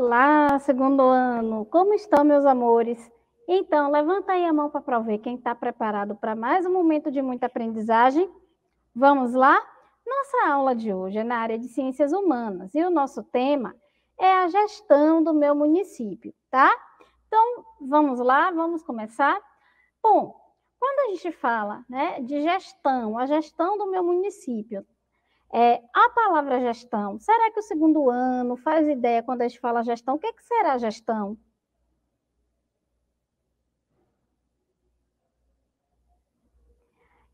Olá, segundo ano! Como estão, meus amores? Então, levanta aí a mão para prover quem está preparado para mais um momento de muita aprendizagem. Vamos lá? Nossa aula de hoje é na área de ciências humanas e o nosso tema é a gestão do meu município, tá? Então, vamos lá, vamos começar? Bom, quando a gente fala né, de gestão, a gestão do meu município, é, a palavra gestão, será que o segundo ano faz ideia quando a gente fala gestão? O que, é que será gestão?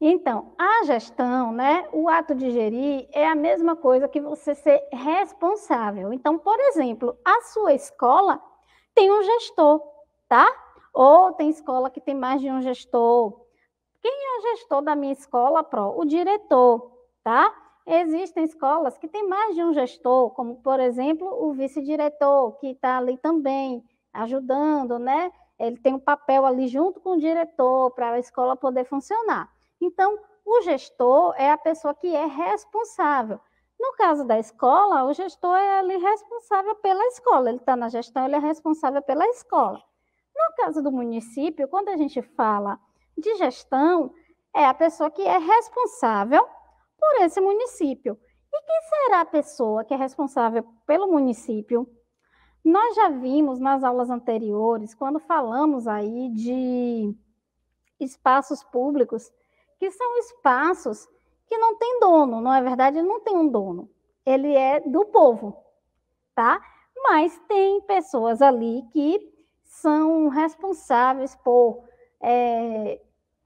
Então, a gestão, né, o ato de gerir é a mesma coisa que você ser responsável. Então, por exemplo, a sua escola tem um gestor, tá? Ou tem escola que tem mais de um gestor. Quem é o gestor da minha escola, Pro? O diretor, tá? Existem escolas que têm mais de um gestor, como, por exemplo, o vice-diretor, que está ali também ajudando, né? Ele tem um papel ali junto com o diretor para a escola poder funcionar. Então, o gestor é a pessoa que é responsável. No caso da escola, o gestor é ali responsável pela escola. Ele está na gestão, ele é responsável pela escola. No caso do município, quando a gente fala de gestão, é a pessoa que é responsável por esse município. E quem será a pessoa que é responsável pelo município? Nós já vimos nas aulas anteriores, quando falamos aí de espaços públicos, que são espaços que não tem dono, não é verdade? não tem um dono, ele é do povo, tá? Mas tem pessoas ali que são responsáveis por é,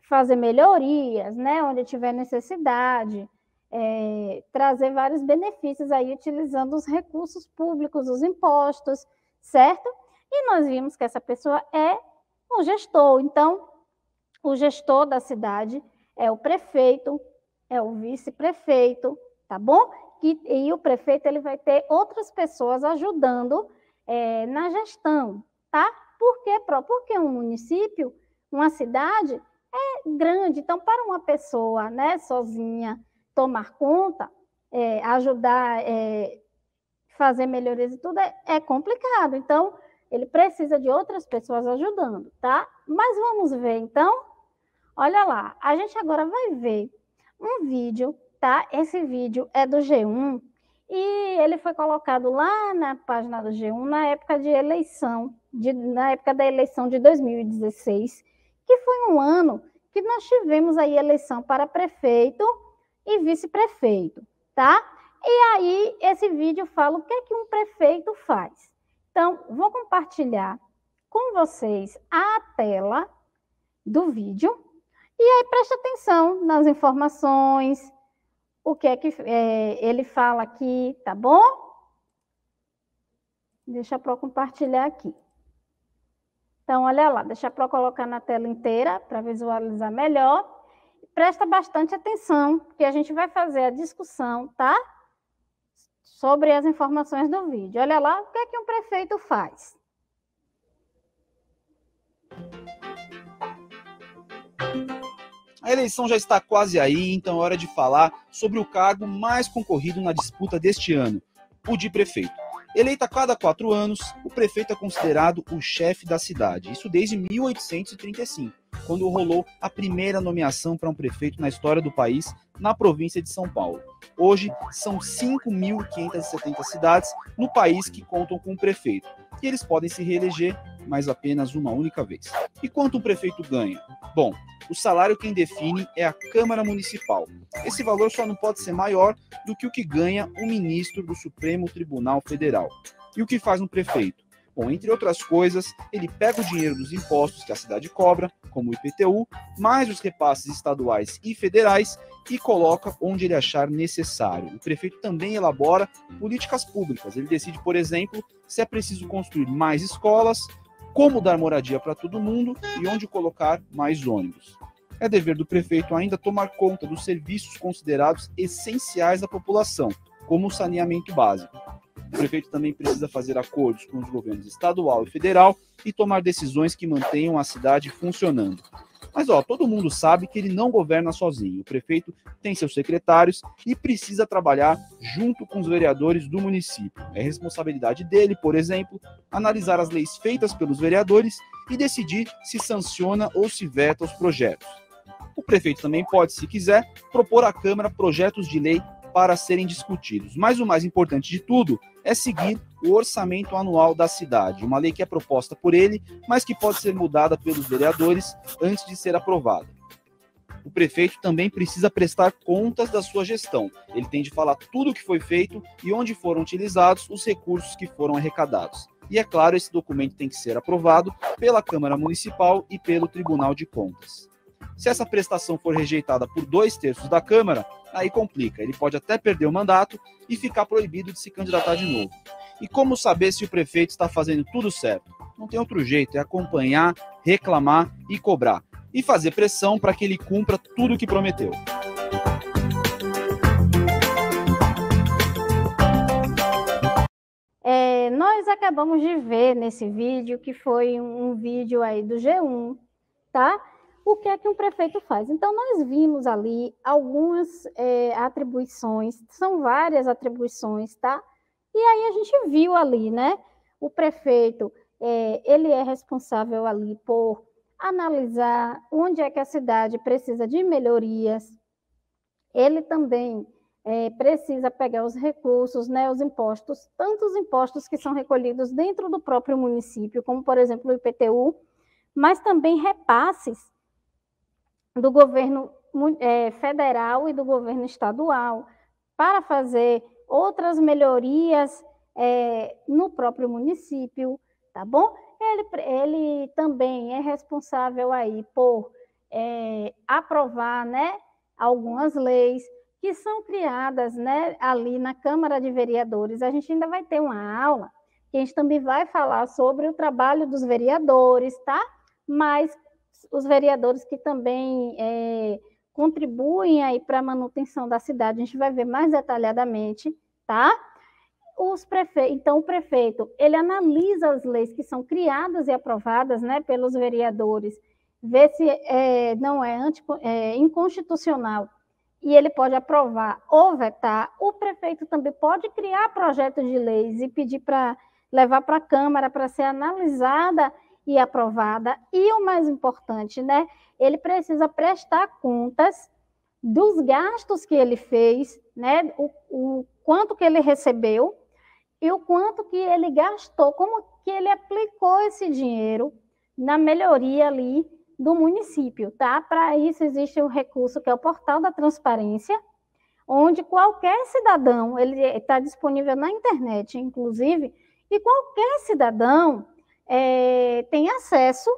fazer melhorias, né? Onde tiver necessidade, é, trazer vários benefícios aí utilizando os recursos públicos, os impostos, certo? E nós vimos que essa pessoa é um gestor. Então, o gestor da cidade é o prefeito, é o vice-prefeito, tá bom? E, e, o prefeito ele vai ter outras pessoas ajudando é, na gestão, tá? Por quê? Porque um município, uma cidade é grande. Então, para uma pessoa, né, sozinha, tomar conta, é, ajudar, é, fazer melhorias e tudo, é, é complicado. Então, ele precisa de outras pessoas ajudando, tá? Mas vamos ver, então. Olha lá, a gente agora vai ver um vídeo, tá? Esse vídeo é do G1 e ele foi colocado lá na página do G1 na época de eleição, de, na época da eleição de 2016, que foi um ano que nós tivemos aí eleição para prefeito e vice-prefeito, tá? E aí, esse vídeo fala o que, é que um prefeito faz. Então, vou compartilhar com vocês a tela do vídeo. E aí, preste atenção nas informações, o que é que é, ele fala aqui, tá bom? Deixa para compartilhar aqui. Então, olha lá, deixa para colocar na tela inteira para visualizar melhor presta bastante atenção, que a gente vai fazer a discussão, tá? Sobre as informações do vídeo. Olha lá o que é que um prefeito faz. A eleição já está quase aí, então é hora de falar sobre o cargo mais concorrido na disputa deste ano, o de prefeito. Eleito a cada quatro anos, o prefeito é considerado o chefe da cidade, isso desde 1835 quando rolou a primeira nomeação para um prefeito na história do país, na província de São Paulo. Hoje, são 5.570 cidades no país que contam com um prefeito, e eles podem se reeleger, mas apenas uma única vez. E quanto o um prefeito ganha? Bom, o salário quem define é a Câmara Municipal. Esse valor só não pode ser maior do que o que ganha o ministro do Supremo Tribunal Federal. E o que faz um prefeito? Bom, entre outras coisas, ele pega o dinheiro dos impostos que a cidade cobra, como o IPTU, mais os repasses estaduais e federais e coloca onde ele achar necessário. O prefeito também elabora políticas públicas. Ele decide, por exemplo, se é preciso construir mais escolas, como dar moradia para todo mundo e onde colocar mais ônibus. É dever do prefeito ainda tomar conta dos serviços considerados essenciais à população, como o saneamento básico. O prefeito também precisa fazer acordos com os governos estadual e federal e tomar decisões que mantenham a cidade funcionando. Mas ó, todo mundo sabe que ele não governa sozinho. O prefeito tem seus secretários e precisa trabalhar junto com os vereadores do município. É responsabilidade dele, por exemplo, analisar as leis feitas pelos vereadores e decidir se sanciona ou se veta os projetos. O prefeito também pode, se quiser, propor à Câmara projetos de lei para serem discutidos. Mas o mais importante de tudo é seguir o orçamento anual da cidade, uma lei que é proposta por ele, mas que pode ser mudada pelos vereadores antes de ser aprovada. O prefeito também precisa prestar contas da sua gestão. Ele tem de falar tudo o que foi feito e onde foram utilizados os recursos que foram arrecadados. E é claro, esse documento tem que ser aprovado pela Câmara Municipal e pelo Tribunal de Contas. Se essa prestação for rejeitada por dois terços da Câmara, aí complica. Ele pode até perder o mandato e ficar proibido de se candidatar de novo. E como saber se o prefeito está fazendo tudo certo? Não tem outro jeito, é acompanhar, reclamar e cobrar. E fazer pressão para que ele cumpra tudo o que prometeu. É, nós acabamos de ver nesse vídeo, que foi um, um vídeo aí do G1, tá? o que é que um prefeito faz? Então, nós vimos ali algumas é, atribuições, são várias atribuições, tá? E aí a gente viu ali, né? O prefeito, é, ele é responsável ali por analisar onde é que a cidade precisa de melhorias, ele também é, precisa pegar os recursos, né, os impostos, tantos impostos que são recolhidos dentro do próprio município, como, por exemplo, o IPTU, mas também repasses do governo é, federal e do governo estadual para fazer outras melhorias é, no próprio município, tá bom? Ele, ele também é responsável aí por é, aprovar, né, algumas leis que são criadas, né, ali na Câmara de Vereadores. A gente ainda vai ter uma aula que a gente também vai falar sobre o trabalho dos vereadores, tá? Mas os vereadores que também é, contribuem aí para a manutenção da cidade, a gente vai ver mais detalhadamente, tá? Os prefe... Então, o prefeito, ele analisa as leis que são criadas e aprovadas né, pelos vereadores, vê se é, não é, anti... é inconstitucional e ele pode aprovar ou vetar. O prefeito também pode criar projetos de leis e pedir para levar para a Câmara para ser analisada e aprovada. E o mais importante, né? Ele precisa prestar contas dos gastos que ele fez, né? O, o quanto que ele recebeu e o quanto que ele gastou, como que ele aplicou esse dinheiro na melhoria ali do município, tá? Para isso existe um recurso que é o Portal da Transparência, onde qualquer cidadão, ele está disponível na internet, inclusive, e qualquer cidadão é, tem acesso,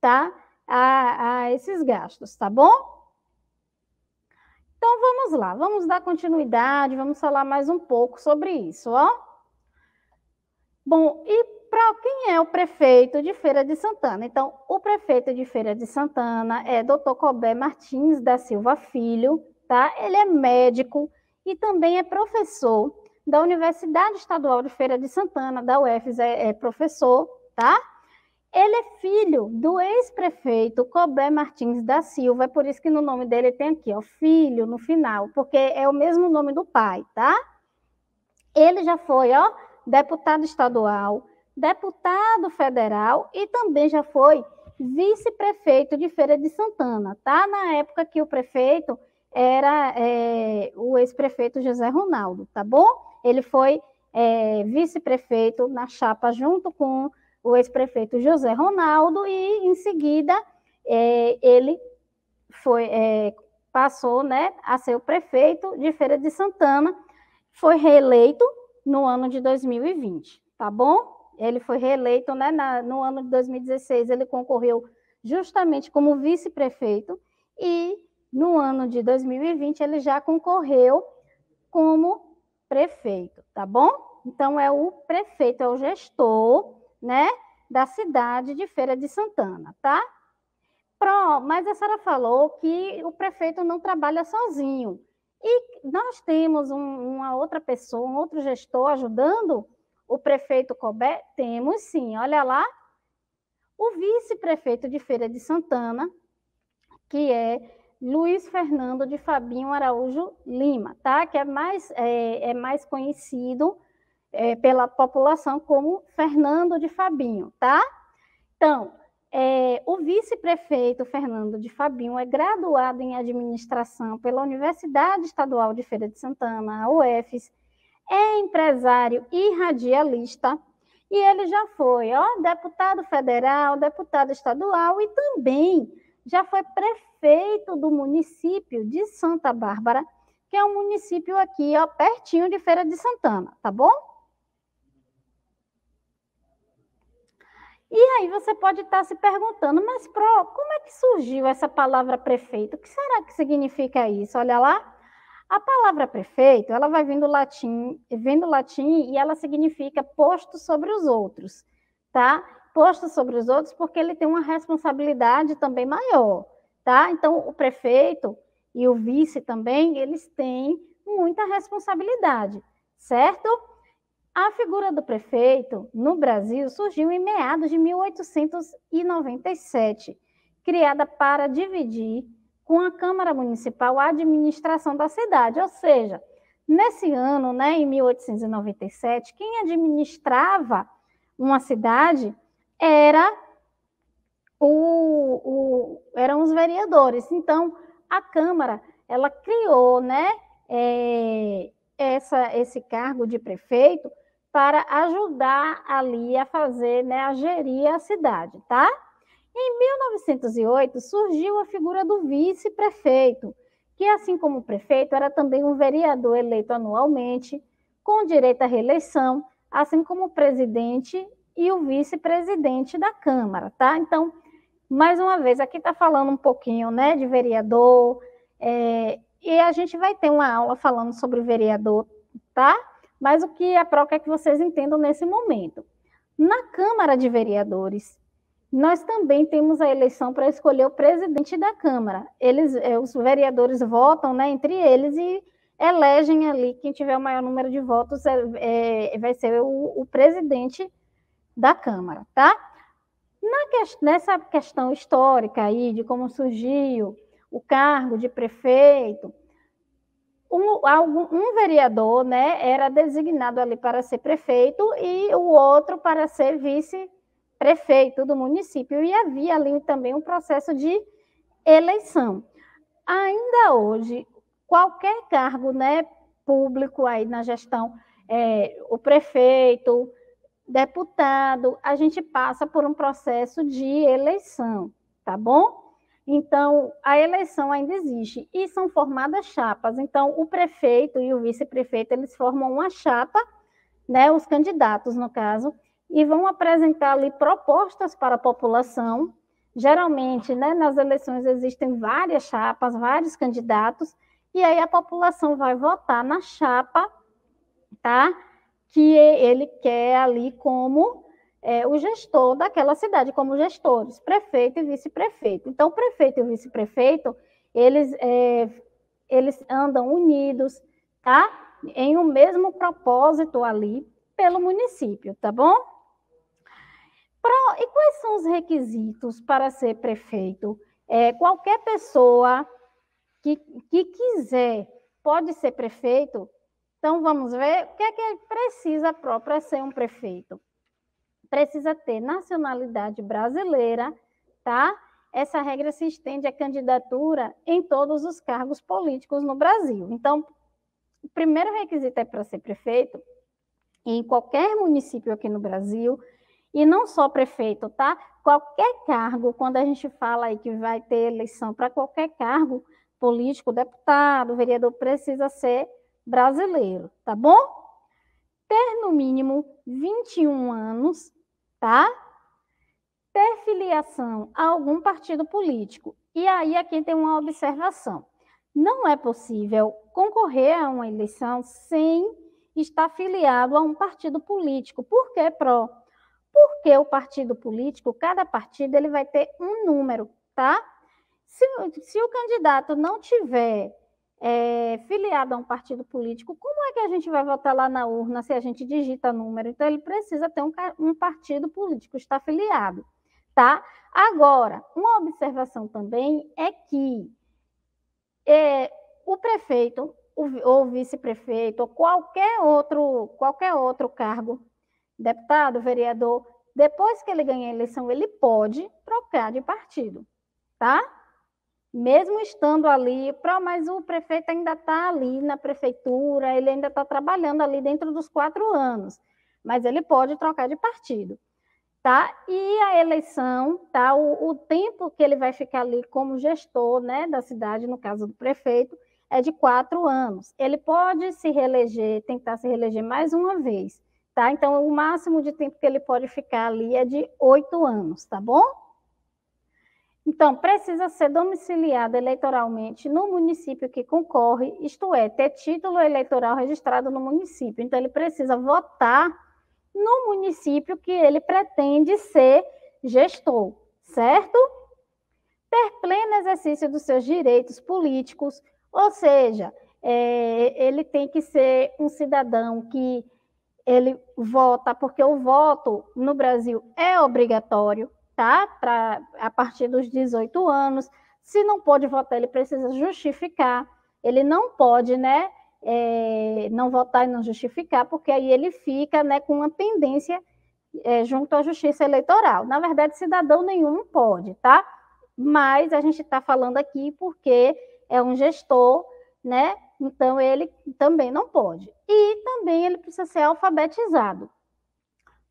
tá? A, a esses gastos, tá bom? Então vamos lá, vamos dar continuidade, vamos falar mais um pouco sobre isso, ó. Bom, e para quem é o prefeito de Feira de Santana? Então, o prefeito de Feira de Santana é Dr. Cobé Martins da Silva Filho, tá? Ele é médico e também é professor da Universidade Estadual de Feira de Santana, da UFES, é, é professor tá? Ele é filho do ex-prefeito Cobé Martins da Silva, é por isso que no nome dele tem aqui, ó, filho no final, porque é o mesmo nome do pai, tá? Ele já foi, ó, deputado estadual, deputado federal e também já foi vice-prefeito de Feira de Santana, tá? Na época que o prefeito era é, o ex-prefeito José Ronaldo, tá bom? Ele foi é, vice-prefeito na chapa junto com o ex-prefeito José Ronaldo, e em seguida é, ele foi, é, passou né, a ser o prefeito de Feira de Santana, foi reeleito no ano de 2020, tá bom? Ele foi reeleito né, na, no ano de 2016, ele concorreu justamente como vice-prefeito, e no ano de 2020 ele já concorreu como prefeito, tá bom? Então é o prefeito, é o gestor né, da cidade de Feira de Santana, tá? Pro, mas a senhora falou que o prefeito não trabalha sozinho. E nós temos um, uma outra pessoa, um outro gestor ajudando o prefeito Cobé? Temos sim, olha lá. O vice-prefeito de Feira de Santana, que é Luiz Fernando de Fabinho Araújo Lima, tá? Que é mais, é, é mais conhecido é, pela população como Fernando de Fabinho, tá? Então, é, o vice-prefeito Fernando de Fabinho é graduado em administração pela Universidade Estadual de Feira de Santana, a UFES, é empresário e radialista, e ele já foi ó, deputado federal, deputado estadual e também já foi prefeito do município de Santa Bárbara, que é um município aqui ó, pertinho de Feira de Santana, tá bom? E aí você pode estar tá se perguntando, mas Pro, como é que surgiu essa palavra prefeito? O que será que significa isso? Olha lá, a palavra prefeito, ela vai vindo latim, vem do latim e ela significa posto sobre os outros, tá? Posto sobre os outros porque ele tem uma responsabilidade também maior, tá? Então o prefeito e o vice também, eles têm muita responsabilidade, certo? A figura do prefeito no Brasil surgiu em meados de 1897, criada para dividir com a Câmara Municipal a administração da cidade, ou seja, nesse ano, né, em 1897, quem administrava uma cidade era o, o eram os vereadores. Então, a Câmara ela criou, né, é, essa, esse cargo de prefeito para ajudar ali a fazer, né, a gerir a cidade, tá? Em 1908 surgiu a figura do vice-prefeito, que assim como o prefeito era também um vereador eleito anualmente, com direito à reeleição, assim como o presidente e o vice-presidente da Câmara, tá? Então, mais uma vez, aqui está falando um pouquinho, né, de vereador, é, e a gente vai ter uma aula falando sobre vereador, tá? mas o que a PRO quer é que vocês entendam nesse momento. Na Câmara de Vereadores, nós também temos a eleição para escolher o presidente da Câmara. Eles, eh, os vereadores votam né, entre eles e elegem ali quem tiver o maior número de votos é, é vai ser o, o, presidente da Câmara, tá? Na que, nessa questão histórica aí de como surgiu o cargo de prefeito, um, algum, um vereador né, era designado ali para ser prefeito e o outro para ser vice-prefeito do município. E havia ali também um processo de eleição. Ainda hoje, qualquer cargo né, público aí na gestão, é, o prefeito, deputado, a gente passa por um processo de eleição, tá bom? Então, a eleição ainda existe e são formadas chapas. Então, o prefeito e o vice-prefeito, eles formam uma chapa, né, os candidatos, no caso, e vão apresentar ali propostas para a população. Geralmente, né, nas eleições existem várias chapas, vários candidatos, e aí a população vai votar na chapa, tá? Que ele quer ali como é, o gestor daquela cidade, como gestores, prefeito e vice-prefeito. Então, o prefeito e o vice-prefeito, eles, é, eles andam unidos, tá? Em um mesmo propósito ali pelo município, tá bom? Pro, e quais são os requisitos para ser prefeito? É, qualquer pessoa que, que quiser pode ser prefeito. Então, vamos ver o que é que precisa próprio para é ser um prefeito precisa ter nacionalidade brasileira, tá? Essa regra se estende à candidatura em todos os cargos políticos no Brasil. Então, o primeiro requisito é para ser prefeito em qualquer município aqui no Brasil, e não só prefeito, tá? Qualquer cargo, quando a gente fala aí que vai ter eleição para qualquer cargo político, deputado, vereador, precisa ser brasileiro, tá bom? Ter no mínimo 21 anos tá? Ter filiação a algum partido político. E aí aqui tem uma observação. Não é possível concorrer a uma eleição sem estar filiado a um partido político. Por que, Pro? Porque o partido político, cada partido, ele vai ter um número, tá? Se, se o candidato não tiver é, filiado a um partido político, como é que a gente vai votar lá na urna se a gente digita número? Então, ele precisa ter um, um partido político, está filiado, tá? Agora, uma observação também é que é, o prefeito ou vice-prefeito ou qualquer outro, qualquer outro cargo, deputado, vereador, depois que ele ganha a eleição, ele pode trocar de partido, tá? mesmo estando ali, mas o prefeito ainda está ali na prefeitura, ele ainda está trabalhando ali dentro dos quatro anos, mas ele pode trocar de partido, tá? E a eleição, tá? O, o tempo que ele vai ficar ali como gestor, né, da cidade, no caso do prefeito, é de quatro anos. Ele pode se reeleger, tentar se reeleger mais uma vez, tá? Então, o máximo de tempo que ele pode ficar ali é de oito anos, tá bom? Então, precisa ser domiciliado eleitoralmente no município que concorre, isto é, ter título eleitoral registrado no município. Então, ele precisa votar no município que ele pretende ser gestor, certo? Ter pleno exercício dos seus direitos políticos, ou seja, é, ele tem que ser um cidadão que ele vota, porque o voto no Brasil é obrigatório, tá? Pra, a partir dos 18 anos. Se não pode votar, ele precisa justificar. Ele não pode, né? É, não votar e não justificar, porque aí ele fica né, com uma pendência é, junto à justiça eleitoral. Na verdade, cidadão nenhum pode, tá? Mas a gente está falando aqui porque é um gestor, né? Então ele também não pode. E também ele precisa ser alfabetizado.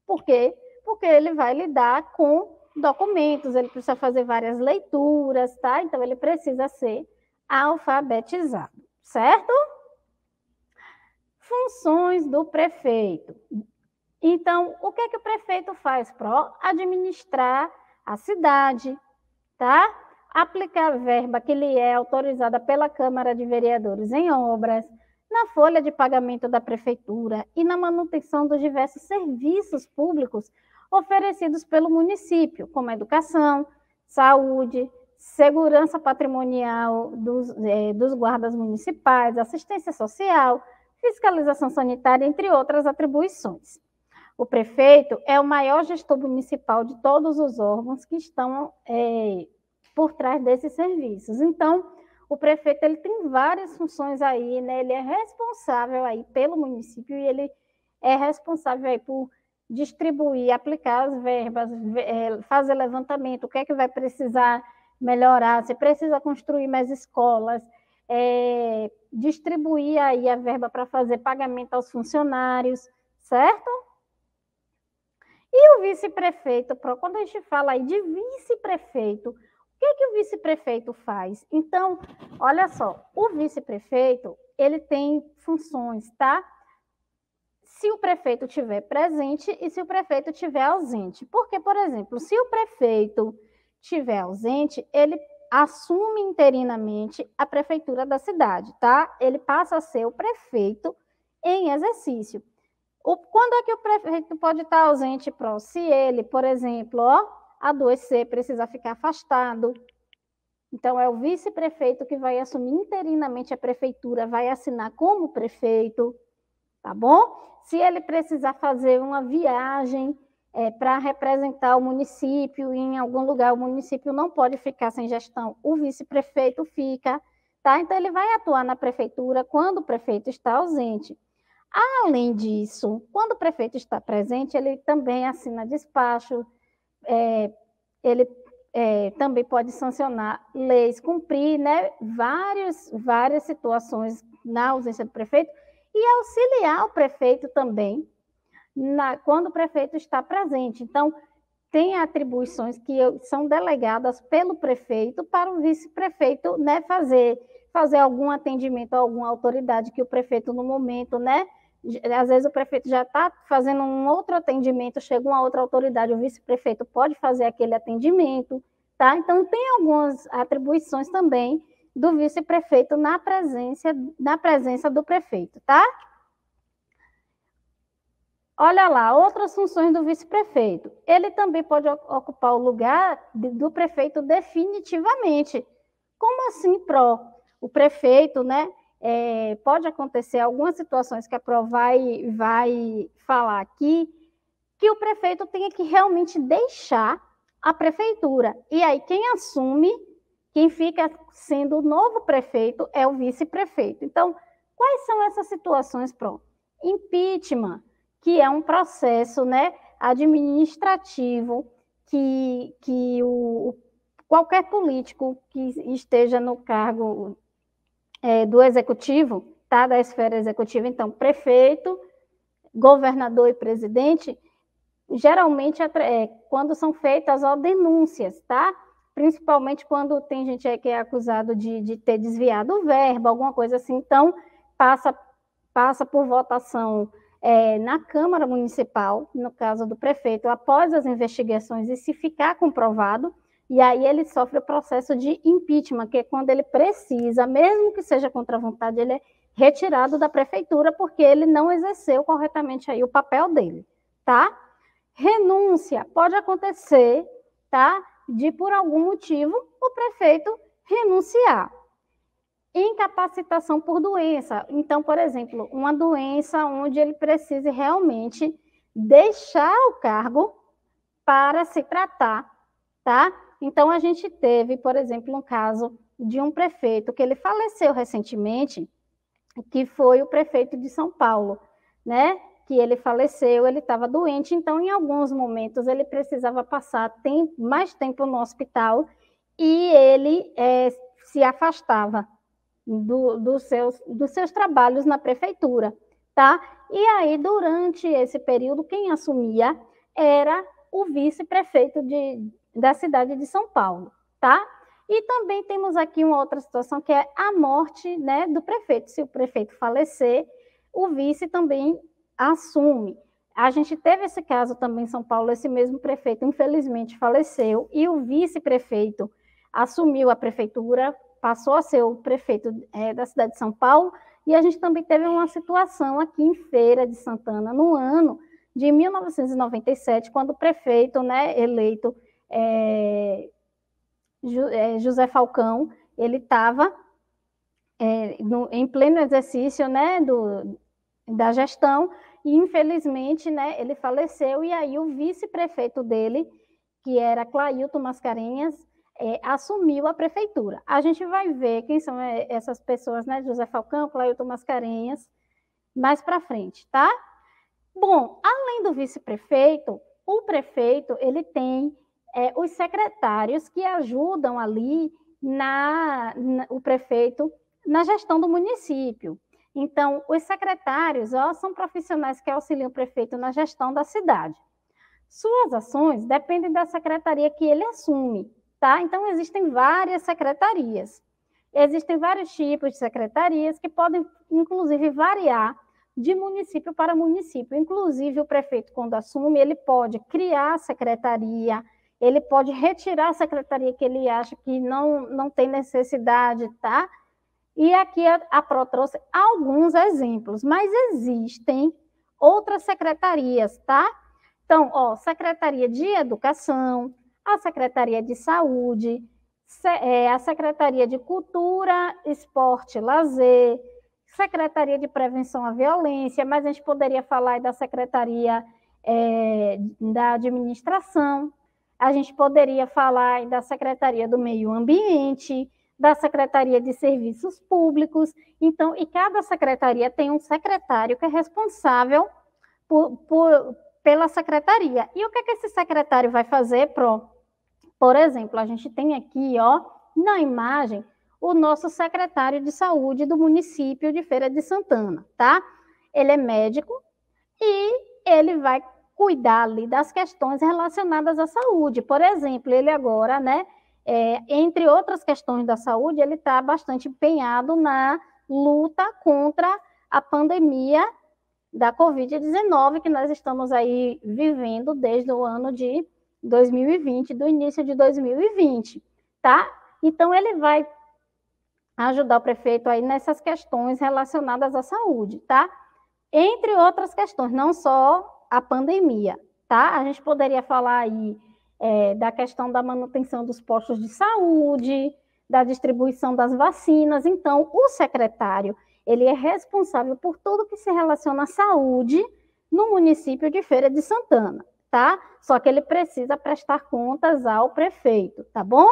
Por quê? Porque ele vai lidar com documentos, ele precisa fazer várias leituras, tá? Então, ele precisa ser alfabetizado, certo? Funções do prefeito. Então, o que, é que o prefeito faz, Pro? Administrar a cidade, tá? Aplicar a verba que lhe é autorizada pela Câmara de Vereadores em obras, na folha de pagamento da prefeitura e na manutenção dos diversos serviços públicos oferecidos pelo município, como educação, saúde, segurança patrimonial dos, é, dos guardas municipais, assistência social, fiscalização sanitária, entre outras atribuições. O prefeito é o maior gestor municipal de todos os órgãos que estão é, por trás desses serviços. Então, o prefeito ele tem várias funções aí, né? Ele é responsável aí pelo município e ele é responsável aí por distribuir, aplicar as verbas, é, fazer levantamento, o que é que vai precisar melhorar, se precisa construir mais escolas, é, distribuir aí a verba para fazer pagamento aos funcionários, certo? E o vice-prefeito, quando a gente fala aí de vice-prefeito, o que, é que o vice-prefeito faz? Então, olha só, o vice-prefeito, ele tem funções, tá? se o prefeito tiver presente e se o prefeito tiver ausente. Porque, por exemplo, se o prefeito tiver ausente, ele assume interinamente a prefeitura da cidade, tá? Ele passa a ser o prefeito em exercício. O, quando é que o prefeito pode estar ausente, pro? Se ele, por exemplo, ó, adoecer, precisa ficar afastado. Então, é o vice-prefeito que vai assumir interinamente a prefeitura, vai assinar como prefeito tá bom? Se ele precisar fazer uma viagem é, para representar o município em algum lugar, o município não pode ficar sem gestão, o vice-prefeito fica, tá? Então ele vai atuar na prefeitura quando o prefeito está ausente. Além disso, quando o prefeito está presente, ele também assina despacho, é, ele é, também pode sancionar leis, cumprir né, várias, várias situações na ausência do prefeito, e auxiliar o prefeito também na, quando o prefeito está presente. Então, tem atribuições que são delegadas pelo prefeito para o vice-prefeito né, fazer, fazer algum atendimento a alguma autoridade que o prefeito, no momento, né? Às vezes o prefeito já está fazendo um outro atendimento, chega uma outra autoridade, o vice-prefeito pode fazer aquele atendimento, tá? Então, tem algumas atribuições também do vice-prefeito na presença, na presença do prefeito, tá? Olha lá, outras funções do vice-prefeito. Ele também pode ocupar o lugar do prefeito definitivamente. Como assim, pró? O prefeito, né? É, pode acontecer algumas situações que a pró vai, vai falar aqui, que o prefeito tenha que realmente deixar a prefeitura. E aí, quem assume quem fica sendo o novo prefeito é o vice-prefeito. Então, quais são essas situações? Pronto. Impeachment, que é um processo né, administrativo que, que o, qualquer político que esteja no cargo é, do executivo, tá, da esfera executiva, então, prefeito, governador e presidente, geralmente é, quando são feitas as denúncias, tá? principalmente quando tem gente aí que é acusado de, de ter desviado o verbo, alguma coisa assim. Então, passa, passa por votação é, na Câmara Municipal, no caso do prefeito, após as investigações e se ficar comprovado, e aí ele sofre o processo de impeachment, que é quando ele precisa, mesmo que seja contra a vontade, ele é retirado da prefeitura porque ele não exerceu corretamente aí o papel dele, tá? Renúncia pode acontecer, tá? de, por algum motivo, o prefeito renunciar. Incapacitação por doença. Então, por exemplo, uma doença onde ele precise realmente deixar o cargo para se tratar, tá? Então, a gente teve, por exemplo, um caso de um prefeito que ele faleceu recentemente, que foi o prefeito de São Paulo, né? que ele faleceu, ele estava doente, então em alguns momentos ele precisava passar tem, mais tempo no hospital e ele é, se afastava do, do seus, dos seus trabalhos na prefeitura, tá? E aí, durante esse período, quem assumia era o vice-prefeito da cidade de São Paulo, tá? E também temos aqui uma outra situação que é a morte né, do prefeito. Se o prefeito falecer, o vice também assume. A gente teve esse caso também em São Paulo, esse mesmo prefeito, infelizmente, faleceu, e o vice-prefeito assumiu a prefeitura, passou a ser o prefeito é, da cidade de São Paulo, e a gente também teve uma situação aqui em Feira de Santana, no ano de 1997, quando o prefeito né, eleito é, é José Falcão, ele estava é, em pleno exercício né, do, da gestão, e infelizmente, né, ele faleceu e aí o vice-prefeito dele, que era Clailton Mascarenhas, é, assumiu a prefeitura. A gente vai ver quem são é, essas pessoas, né, José Falcão, Clailton Mascarenhas, mais para frente, tá? Bom, além do vice-prefeito, o prefeito ele tem é, os secretários que ajudam ali na, na, o prefeito na gestão do município. Então, os secretários ó, são profissionais que auxiliam o prefeito na gestão da cidade. Suas ações dependem da secretaria que ele assume, tá? Então, existem várias secretarias. Existem vários tipos de secretarias que podem, inclusive, variar de município para município. Inclusive, o prefeito, quando assume, ele pode criar a secretaria, ele pode retirar a secretaria que ele acha que não, não tem necessidade, tá? E aqui a, a PRO trouxe alguns exemplos, mas existem outras secretarias, tá? Então, ó, Secretaria de Educação, a Secretaria de Saúde, é, a Secretaria de Cultura, Esporte, Lazer, Secretaria de Prevenção à Violência, mas a gente poderia falar da Secretaria é, da Administração, a gente poderia falar da Secretaria do Meio Ambiente, da Secretaria de Serviços Públicos. Então, e cada secretaria tem um secretário que é responsável por, por, pela secretaria. E o que, é que esse secretário vai fazer, Pro? Por exemplo, a gente tem aqui, ó, na imagem, o nosso secretário de saúde do município de Feira de Santana, tá? Ele é médico e ele vai cuidar ali das questões relacionadas à saúde. Por exemplo, ele agora, né, é, entre outras questões da saúde, ele está bastante empenhado na luta contra a pandemia da Covid-19 que nós estamos aí vivendo desde o ano de 2020, do início de 2020, tá? Então ele vai ajudar o prefeito aí nessas questões relacionadas à saúde, tá? Entre outras questões, não só a pandemia, tá? A gente poderia falar aí é, da questão da manutenção dos postos de saúde, da distribuição das vacinas. Então, o secretário ele é responsável por tudo que se relaciona à saúde no município de Feira de Santana, tá? Só que ele precisa prestar contas ao prefeito, tá bom?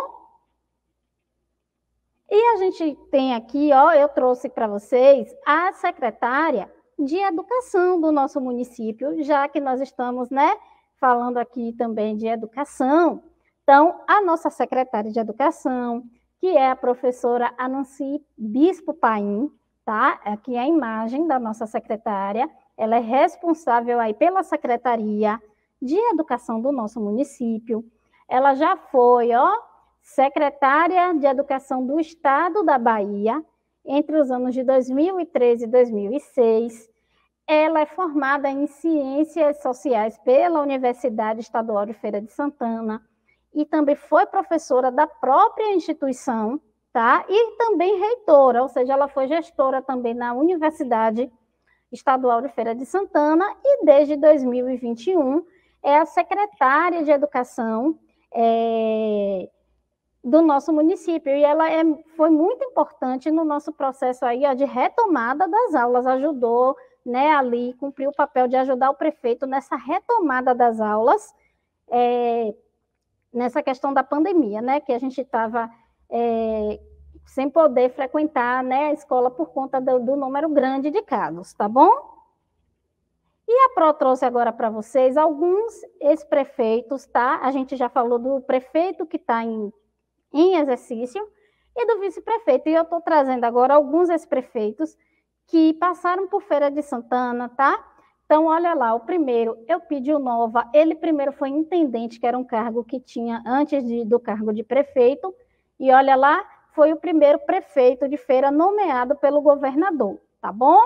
E a gente tem aqui, ó, eu trouxe para vocês a secretária de educação do nosso município, já que nós estamos, né, falando aqui também de educação. Então, a nossa secretária de educação, que é a professora Anansi Bispo Paim, tá? Aqui é a imagem da nossa secretária. Ela é responsável aí pela Secretaria de Educação do nosso município. Ela já foi, ó, secretária de Educação do Estado da Bahia entre os anos de 2013 e 2006. Ela é formada em Ciências Sociais pela Universidade Estadual de Feira de Santana e também foi professora da própria instituição, tá? E também reitora, ou seja, ela foi gestora também na Universidade Estadual de Feira de Santana e desde 2021 é a secretária de Educação é, do nosso município e ela é, foi muito importante no nosso processo aí ó, de retomada das aulas, ajudou né, ali cumpriu o papel de ajudar o prefeito nessa retomada das aulas, é, nessa questão da pandemia, né, que a gente estava é, sem poder frequentar né, a escola por conta do, do, número grande de casos, tá bom? E a PRO trouxe agora para vocês alguns ex-prefeitos, tá? A gente já falou do prefeito que está em, em exercício e do vice-prefeito, e eu estou trazendo agora alguns ex-prefeitos que passaram por Feira de Santana, tá? Então, olha lá, o primeiro, Eu o Nova, ele primeiro foi intendente, que era um cargo que tinha antes de, do cargo de prefeito, e olha lá, foi o primeiro prefeito de feira nomeado pelo governador, tá bom?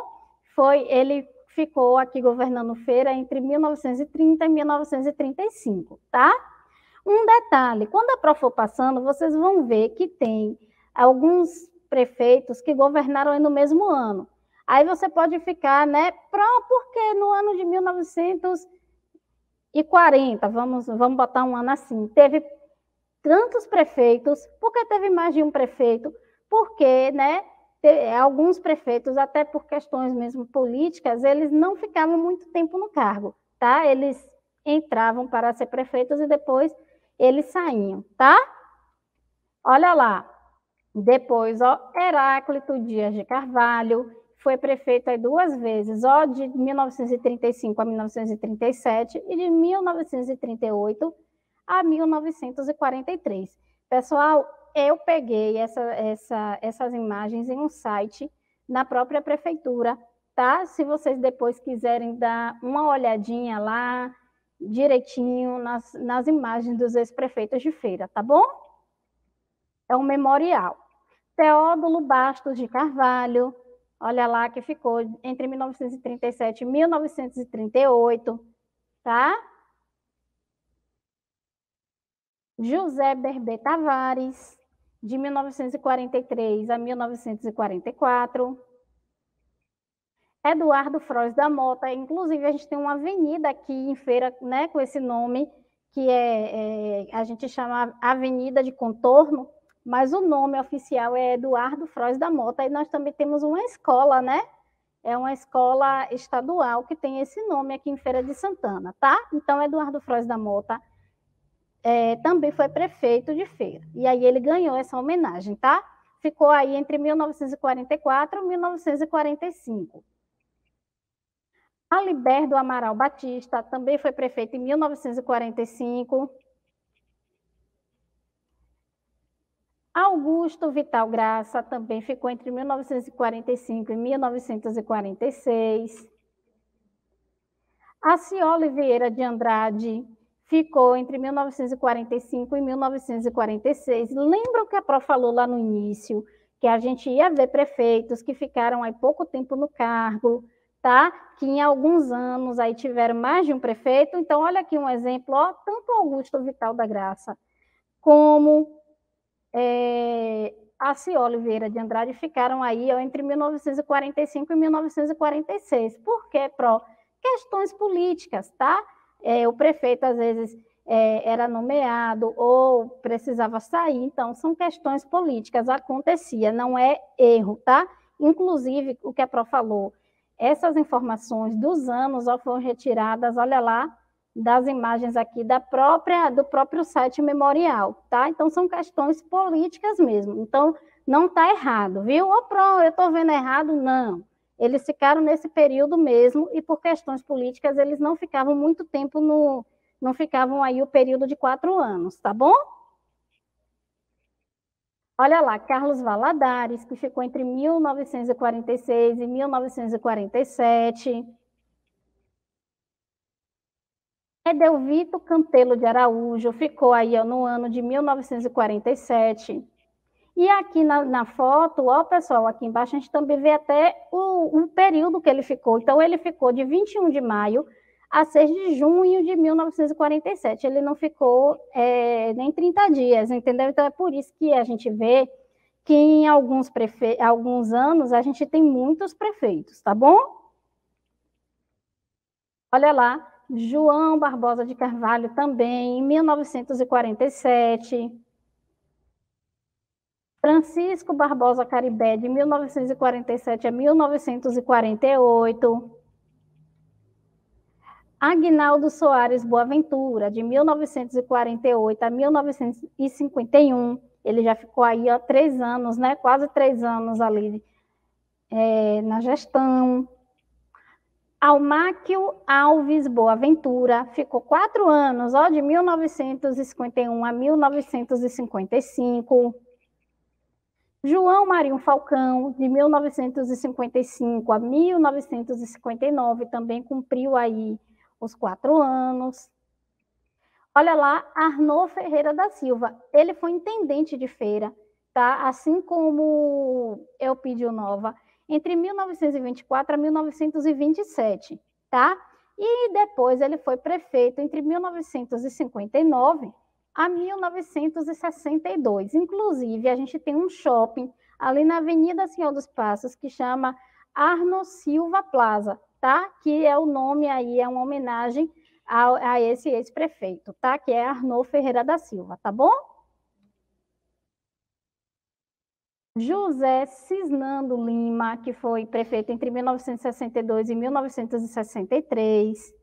Foi, ele ficou aqui governando feira entre 1930 e 1935, tá? Um detalhe, quando a Pro for passando, vocês vão ver que tem alguns prefeitos que governaram no mesmo ano. Aí você pode ficar, né? Pro, porque no ano de 1940, vamos, vamos botar um ano assim, teve tantos prefeitos, porque teve mais de um prefeito, porque, né? alguns prefeitos, até por questões mesmo políticas, eles não ficavam muito tempo no cargo, tá? Eles entravam para ser prefeitos e depois eles saíam, tá? Olha lá. Depois, ó, Heráclito Dias de Carvalho, foi prefeita duas vezes, ó de 1935 a 1937 e de 1938 a 1943. Pessoal, eu peguei essa, essa, essas imagens em um site na própria prefeitura, tá? Se vocês depois quiserem dar uma olhadinha lá direitinho nas, nas imagens dos ex-prefeitos de feira, tá bom? É um memorial. Teódulo Bastos de Carvalho, Olha lá que ficou entre 1937 e 1938, tá? José Berbê Tavares, de 1943 a 1944. Eduardo Frois da Mota, inclusive a gente tem uma avenida aqui em Feira, né, com esse nome, que é, é a gente chama Avenida de Contorno, mas o nome oficial é Eduardo Froes da Mota, e nós também temos uma escola, né? É uma escola estadual que tem esse nome aqui em Feira de Santana, tá? Então, Eduardo Froes da Mota é, também foi prefeito de Feira, e aí ele ganhou essa homenagem, tá? Ficou aí entre 1944 e 1945. Aliberdo Amaral Batista também foi prefeito em 1945. Augusto Vital Graça também ficou entre 1945 e 1946. Aci Oliveira de Andrade ficou entre 1945 e 1946. Lembram que a Pró falou lá no início que a gente ia ver prefeitos que ficaram aí pouco tempo no cargo, tá? Que em alguns anos aí tiveram mais de um prefeito. Então, olha aqui um exemplo, ó, tanto Augusto Vital da Graça como é, Assi Oliveira de Andrade ficaram aí ó, entre 1945 e 1946. Por que, Pro? Questões políticas, tá? É, o prefeito, às vezes, é, era nomeado ou precisava sair, então são questões políticas, acontecia, não é erro, tá? Inclusive, o que a Pro falou, essas informações dos anos ó, foram retiradas, olha lá, das imagens aqui da própria do próprio site memorial, tá? Então são questões políticas mesmo. Então não está errado, viu? Ô, pro, eu estou vendo errado? Não. Eles ficaram nesse período mesmo e por questões políticas eles não ficavam muito tempo no, não ficavam aí o período de quatro anos, tá bom? Olha lá, Carlos Valadares, que ficou entre 1946 e 1947. Edelvito é Cantelo de Araújo ficou aí ó, no ano de 1947. E aqui na, na, foto, ó, pessoal, aqui embaixo a gente também vê até o, o período que ele ficou. Então, ele ficou de 21 de maio a 6 de junho de 1947. Ele não ficou é, nem 30 dias, entendeu? Então, é por isso que a gente vê que em alguns, prefe... alguns anos a gente tem muitos prefeitos, tá bom? Olha lá, João Barbosa de Carvalho também, em 1947. Francisco Barbosa Caribé, de 1947 a 1948. Agnaldo Soares Boaventura, de 1948 a 1951. Ele já ficou aí há três anos, né? quase três anos ali é, na gestão. Almáquio Alves Boaventura ficou quatro anos, ó, de 1951 a 1955. João Marinho Falcão, de 1955 a 1959, também cumpriu aí os quatro anos. Olha lá, Arnaud Ferreira da Silva, ele foi intendente de feira, tá? Assim como Elpidio Nova entre 1924 a 1927, tá? E depois ele foi prefeito entre 1959 a 1962. Inclusive, a gente tem um shopping ali na Avenida Senhor dos Passos que chama Arno Silva Plaza, tá? Que é o nome aí, é uma homenagem a, a esse ex-prefeito, tá? Que é Arnô Ferreira da Silva, tá bom? José Cisnando Lima, que foi prefeito entre 1962 e 1963.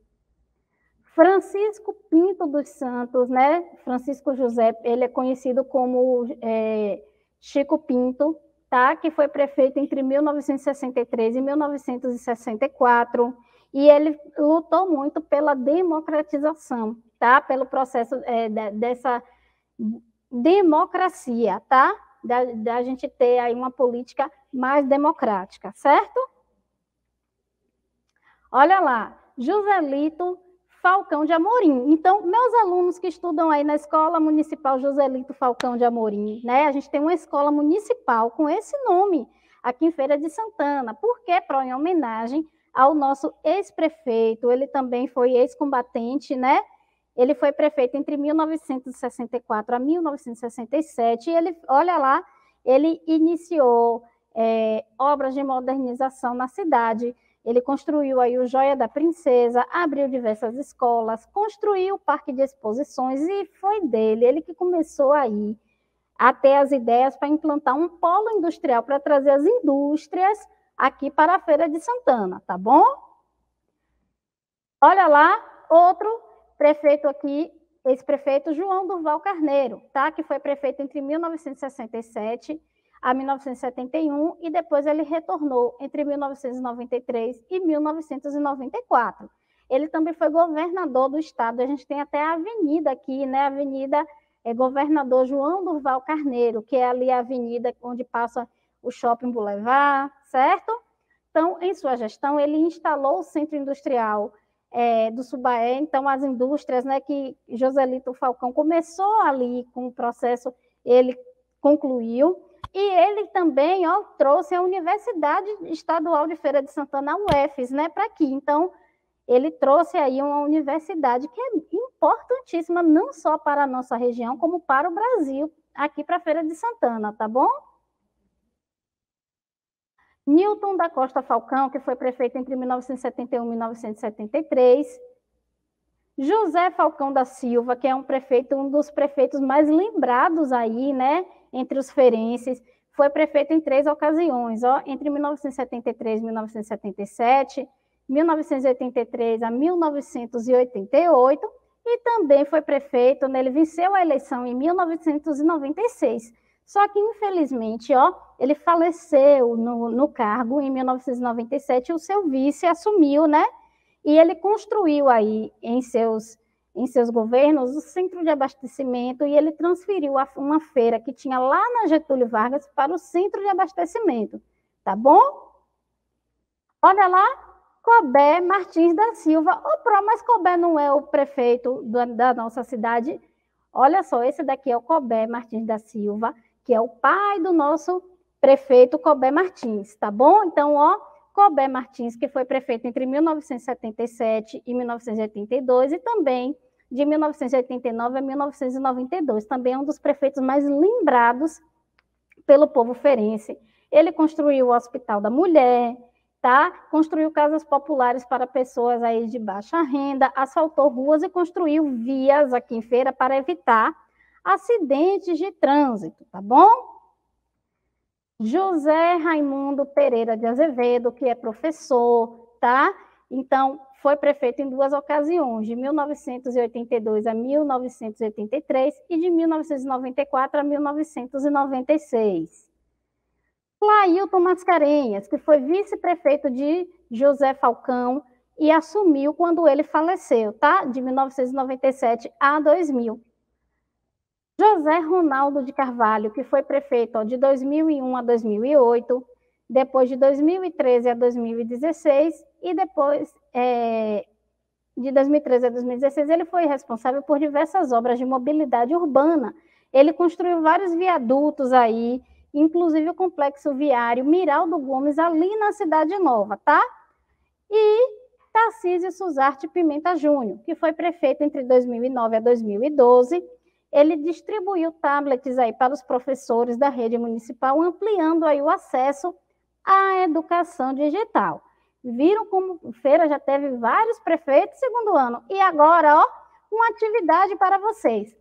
Francisco Pinto dos Santos, né? Francisco José, ele é conhecido como é, Chico Pinto, tá? Que foi prefeito entre 1963 e 1964 e ele lutou muito pela democratização, tá? Pelo processo é, dessa democracia, tá? da, da gente ter aí uma política mais democrática, certo? Olha lá, Joselito Falcão de Amorim. Então, meus alunos que estudam aí na Escola Municipal Joselito Falcão de Amorim, né? A gente tem uma escola municipal com esse nome aqui em Feira de Santana. Porque é Para em homenagem ao nosso ex-prefeito. Ele também foi ex-combatente, né? Ele foi prefeito entre 1964 a 1967 e ele, olha lá, ele iniciou é, obras de modernização na cidade. Ele construiu aí o Joia da Princesa, abriu diversas escolas, construiu o parque de exposições e foi dele, ele que começou aí a ter as ideias para implantar um polo industrial para trazer as indústrias aqui para a Feira de Santana, tá bom? Olha lá, outro prefeito aqui, esse prefeito João Durval Carneiro, tá? Que foi prefeito entre 1967 a 1971 e depois ele retornou entre 1993 e 1994. Ele também foi governador do estado. A gente tem até a avenida aqui, né? Avenida é, Governador João Durval Carneiro, que é ali a avenida onde passa o Shopping Boulevard, certo? Então, em sua gestão, ele instalou o centro industrial é, do Subaé, então as indústrias, né, que Joselito Falcão começou ali com o processo, ele concluiu, e ele também ó, trouxe a Universidade Estadual de Feira de Santana, UFES, né, para aqui. Então, ele trouxe aí uma universidade que é importantíssima não só para a nossa região, como para o Brasil, aqui para a Feira de Santana, tá bom? Newton da Costa Falcão, que foi prefeito entre 1971 e 1973. José Falcão da Silva, que é um prefeito, um dos prefeitos mais lembrados aí, né, entre os ferenses, foi prefeito em três ocasiões, ó, entre 1973 e 1977, 1983 a 1988, e também foi prefeito, né, ele venceu a eleição em 1996 só que, infelizmente, ó, ele faleceu no, no cargo em 1997 o seu vice assumiu, né? E ele construiu aí em seus, em seus governos o centro de abastecimento e ele transferiu uma feira que tinha lá na Getúlio Vargas para o centro de abastecimento, tá bom? Olha lá, Cobé Martins da Silva, o pró, mas Cobé não é o prefeito da, da nossa cidade. Olha só, esse daqui é o Cobé Martins da Silva que é o pai do nosso prefeito Cobé Martins, tá bom? Então, ó, Cobé Martins, que foi prefeito entre 1977 e 1982 e também de 1989 a 1992, também é um dos prefeitos mais lembrados pelo povo ferense. Ele construiu o Hospital da Mulher, tá? Construiu casas populares para pessoas aí de baixa renda, asfaltou ruas e construiu vias aqui em Feira para evitar acidentes de trânsito, tá bom? José Raimundo Pereira de Azevedo, que é professor, tá? Então, foi prefeito em duas ocasiões, de 1982 a 1983 e de 1994 a 1996. Clailton Mascarenhas, que foi vice-prefeito de José Falcão e assumiu quando ele faleceu, tá? De 1997 a 2000. José Ronaldo de Carvalho, que foi prefeito de 2001 a 2008, depois de 2013 a 2016 e depois é, de 2013 a 2016 ele foi responsável por diversas obras de mobilidade urbana. Ele construiu vários viadutos aí, inclusive o complexo viário Miraldo Gomes ali na Cidade Nova, tá? E Tarcísio Suzarte Pimenta Júnior, que foi prefeito entre 2009 a 2012 ele distribuiu tablets aí para os professores da rede municipal, ampliando aí o acesso à educação digital. Viram como feira já teve vários prefeitos segundo ano e agora, ó, uma atividade para vocês.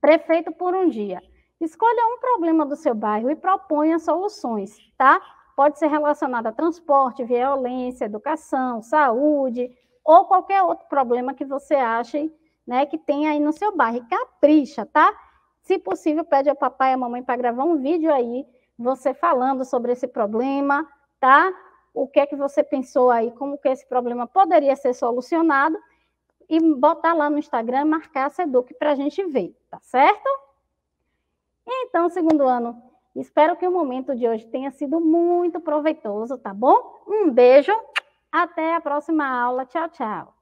Prefeito por um dia. Escolha um problema do seu bairro e proponha soluções, tá? Pode ser relacionado a transporte, violência, educação, saúde ou qualquer outro problema que você ache né, que tem aí no seu bairro. capricha, tá? Se possível, pede ao papai e à mamãe para gravar um vídeo aí, você falando sobre esse problema, tá? O que é que você pensou aí, como que esse problema poderia ser solucionado, e botar lá no Instagram, marcar a Seduc para a gente ver, tá certo? Então, segundo ano, espero que o momento de hoje tenha sido muito proveitoso, tá bom? Um beijo, até a próxima aula. Tchau, tchau.